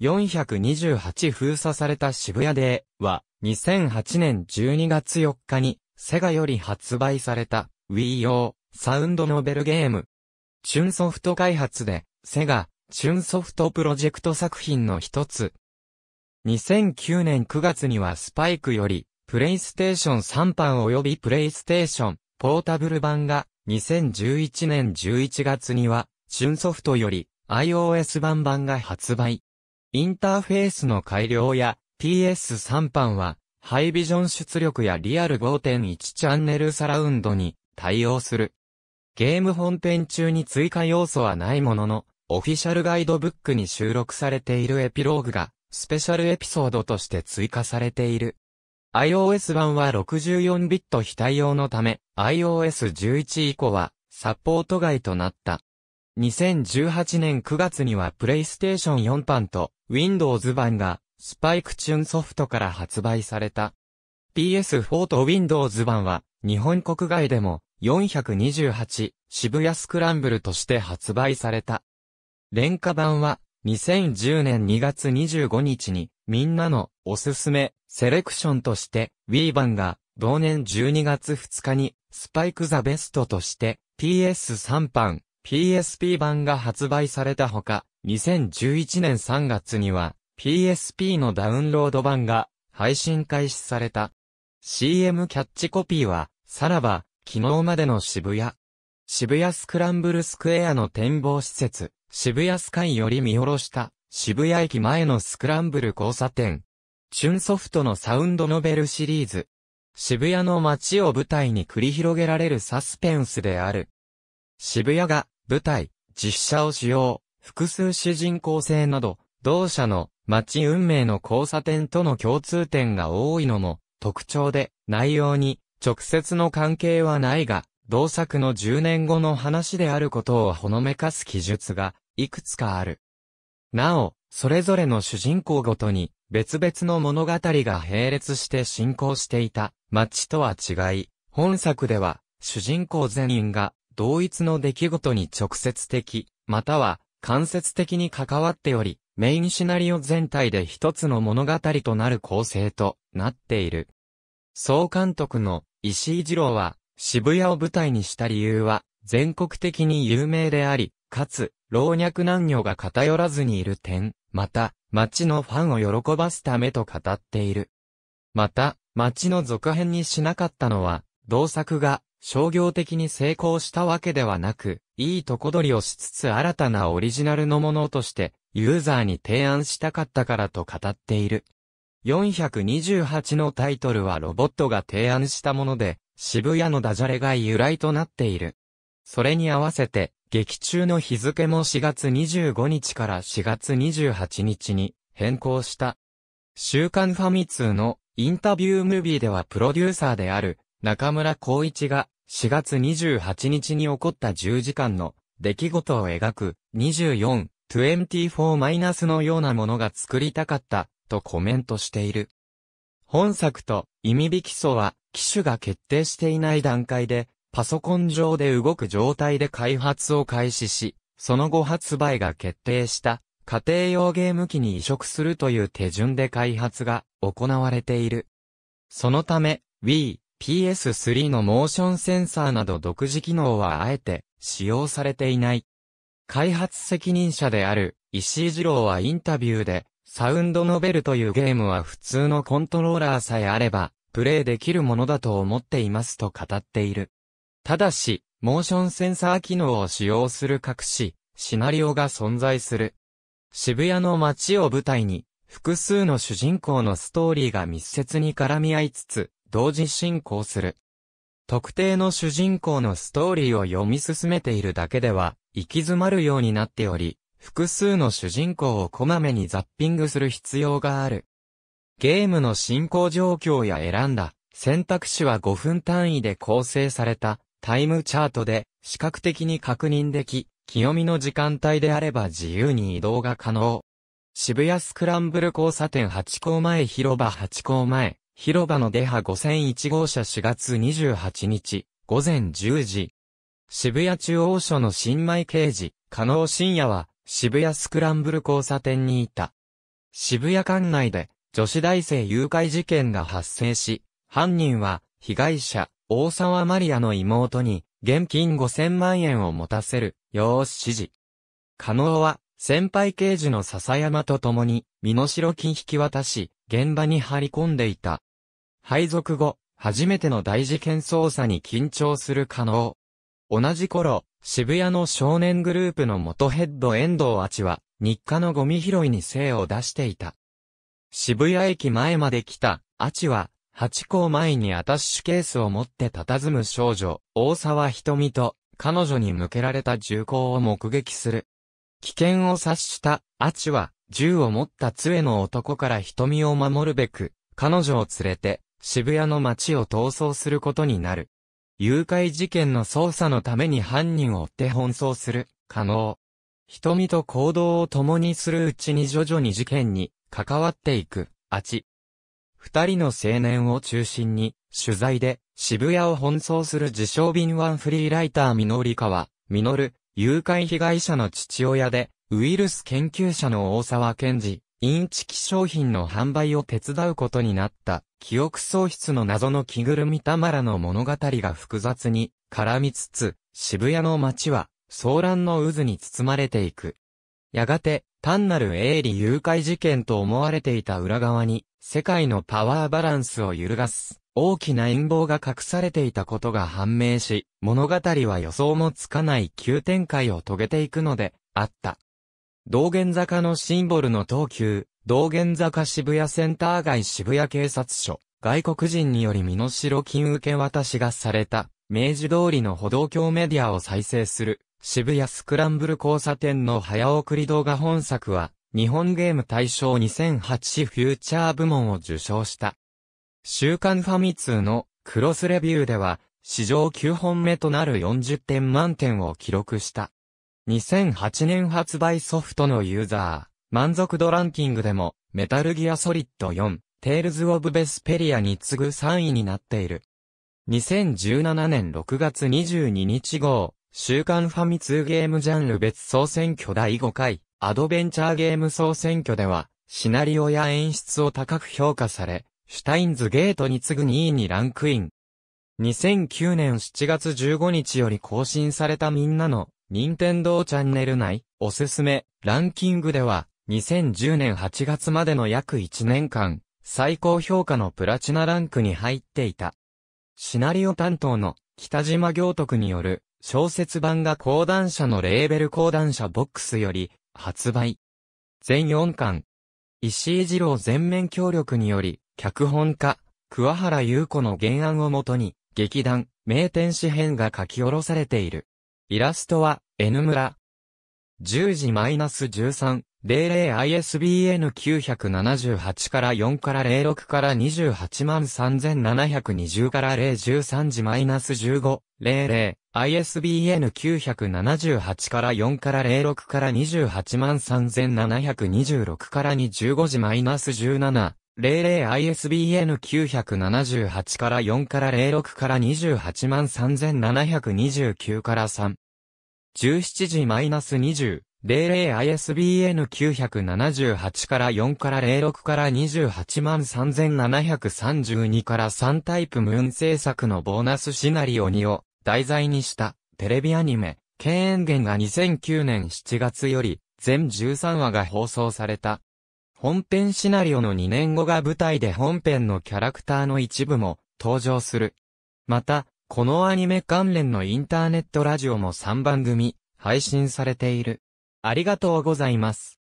428封鎖された渋谷では、2008年12月4日に、セガより発売された、Wii 用、サウンドノベルゲーム。チュンソフト開発で、セガ、チュンソフトプロジェクト作品の一つ。2009年9月にはスパイクより、プレイステーション3版及びプレイステーション、ポータブル版が、2011年11月には、チュンソフトより、iOS 版版が発売。インターフェースの改良や PS3 版はハイビジョン出力やリアル5.1チャンネルサラウンドに対応する。ゲーム本編中に追加要素はないものの、オフィシャルガイドブックに収録されているエピローグがスペシャルエピソードとして追加されている。iOS 版は6 4ビット非対応のため、iOS 11以降はサポート外となった。2018年9月には PlayStation 4版と Windows 版がスパイクチューンソフトから発売された。PS4 と Windows 版は日本国外でも428渋谷スクランブルとして発売された。廉価版は2010年2月25日にみんなのおすすめセレクションとして Wii 版が同年12月2日にスパイクザベストとして PS3 版 PSP 版が発売されたほか、2011年3月には PSP のダウンロード版が配信開始された。CM キャッチコピーは、さらば、昨日までの渋谷。渋谷スクランブルスクエアの展望施設、渋谷スカイより見下ろした渋谷駅前のスクランブル交差点。チュンソフトのサウンドノベルシリーズ。渋谷の街を舞台に繰り広げられるサスペンスである。渋谷が舞台、実写を使用、複数主人公性など、同社の街運命の交差点との共通点が多いのも特徴で、内容に直接の関係はないが、同作の10年後の話であることをほのめかす記述がいくつかある。なお、それぞれの主人公ごとに別々の物語が並列して進行していた街とは違い、本作では主人公全員が同一の出来事に直接的、または間接的に関わっており、メインシナリオ全体で一つの物語となる構成となっている。総監督の石井二郎は渋谷を舞台にした理由は全国的に有名であり、かつ老若男女が偏らずにいる点、また街のファンを喜ばすためと語っている。また街の続編にしなかったのは同作が商業的に成功したわけではなく、いいとこ取りをしつつ新たなオリジナルのものとして、ユーザーに提案したかったからと語っている。428のタイトルはロボットが提案したもので、渋谷のダジャレが由来となっている。それに合わせて、劇中の日付も4月25日から4月28日に変更した。週刊ファミ通のインタビュームービーではプロデューサーである中村光一が4月28日に起こった10時間の出来事を描く 24-24- のようなものが作りたかったとコメントしている。本作と意味引き素は機種が決定していない段階でパソコン上で動く状態で開発を開始し、その後発売が決定した家庭用ゲーム機に移植するという手順で開発が行われている。そのため Wii、PS3 のモーションセンサーなど独自機能はあえて使用されていない。開発責任者である石井二郎はインタビューで、サウンドノベルというゲームは普通のコントローラーさえあれば、プレイできるものだと思っていますと語っている。ただし、モーションセンサー機能を使用する隠し、シナリオが存在する。渋谷の街を舞台に、複数の主人公のストーリーが密接に絡み合いつつ、同時進行する。特定の主人公のストーリーを読み進めているだけでは、行き詰まるようになっており、複数の主人公をこまめにザッピングする必要がある。ゲームの進行状況や選んだ選択肢は5分単位で構成されたタイムチャートで視覚的に確認でき、清見の時間帯であれば自由に移動が可能。渋谷スクランブル交差点8校前広場8校前、広場の出ハ5001号車4月28日、午前10時。渋谷中央署の新米刑事、加納深也は、渋谷スクランブル交差点にいた。渋谷管内で、女子大生誘拐事件が発生し、犯人は、被害者、大沢マリアの妹に、現金5000万円を持たせる、よう指示。加納は、先輩刑事の笹山と共に、身の代金引き渡し、現場に張り込んでいた。配属後、初めての大事件捜査に緊張する可能。同じ頃、渋谷の少年グループの元ヘッド遠藤あちは、日課のゴミ拾いに精を出していた。渋谷駅前まで来た、あちは、八公前にアタッシュケースを持って佇む少女、大沢瞳と、彼女に向けられた銃口を目撃する。危険を察した、アチは、銃を持った杖の男から瞳を守るべく、彼女を連れて、渋谷の街を逃走することになる。誘拐事件の捜査のために犯人を追って奔走する、可能。瞳と行動を共にするうちに徐々に事件に関わっていく、あち。二人の青年を中心に、取材で渋谷を奔走する自称敏腕フリーライターミノリカは、ミノル、誘拐被害者の父親で、ウイルス研究者の大沢健二、インチキ商品の販売を手伝うことになった記憶喪失の謎の着ぐるみたまらの物語が複雑に絡みつつ、渋谷の街は騒乱の渦に包まれていく。やがて、単なる営利誘拐事件と思われていた裏側に、世界のパワーバランスを揺るがす、大きな陰謀が隠されていたことが判明し、物語は予想もつかない急展開を遂げていくので、あった。道玄坂のシンボルの東急、道玄坂渋谷センター街渋谷警察署、外国人により身の代金受け渡しがされた、明治通りの歩道橋メディアを再生する、渋谷スクランブル交差点の早送り動画本作は、日本ゲーム大賞2008フューチャー部門を受賞した。週刊ファミ通のクロスレビューでは、史上9本目となる40点満点を記録した。2008年発売ソフトのユーザー、満足度ランキングでも、メタルギアソリッド4、テールズ・オブ・ベスペリアに次ぐ3位になっている。2017年6月22日号、週刊ファミ通ゲームジャンル別総選挙第5回、アドベンチャーゲーム総選挙では、シナリオや演出を高く評価され、シュタインズゲートに次ぐ2位にランクイン。2009年7月15日より更新されたみんなの任天堂チャンネル内、おすすめ、ランキングでは、2010年8月までの約1年間、最高評価のプラチナランクに入っていた。シナリオ担当の北島行徳による小説版が講談社のレーベル講談社ボックスより発売。全4巻。石井二郎全面協力により、脚本家、桑原優子の原案をもとに、劇団、名天使編が書き下ろされている。イラストは、N 村。10時 -13、00ISBN 978から4から06から28万3720から013時 -15、00、ISBN 978から4から06から28万3726から25時 -17、00ISBN978 から4から06から28万3729から3。17時マイナス20。00ISBN978 から4から06から28万3732から3タイプムーン制作のボーナスシナリオ2を題材にしたテレビアニメ、敬遠源が2009年7月より全13話が放送された。本編シナリオの2年後が舞台で本編のキャラクターの一部も登場する。また、このアニメ関連のインターネットラジオも3番組配信されている。ありがとうございます。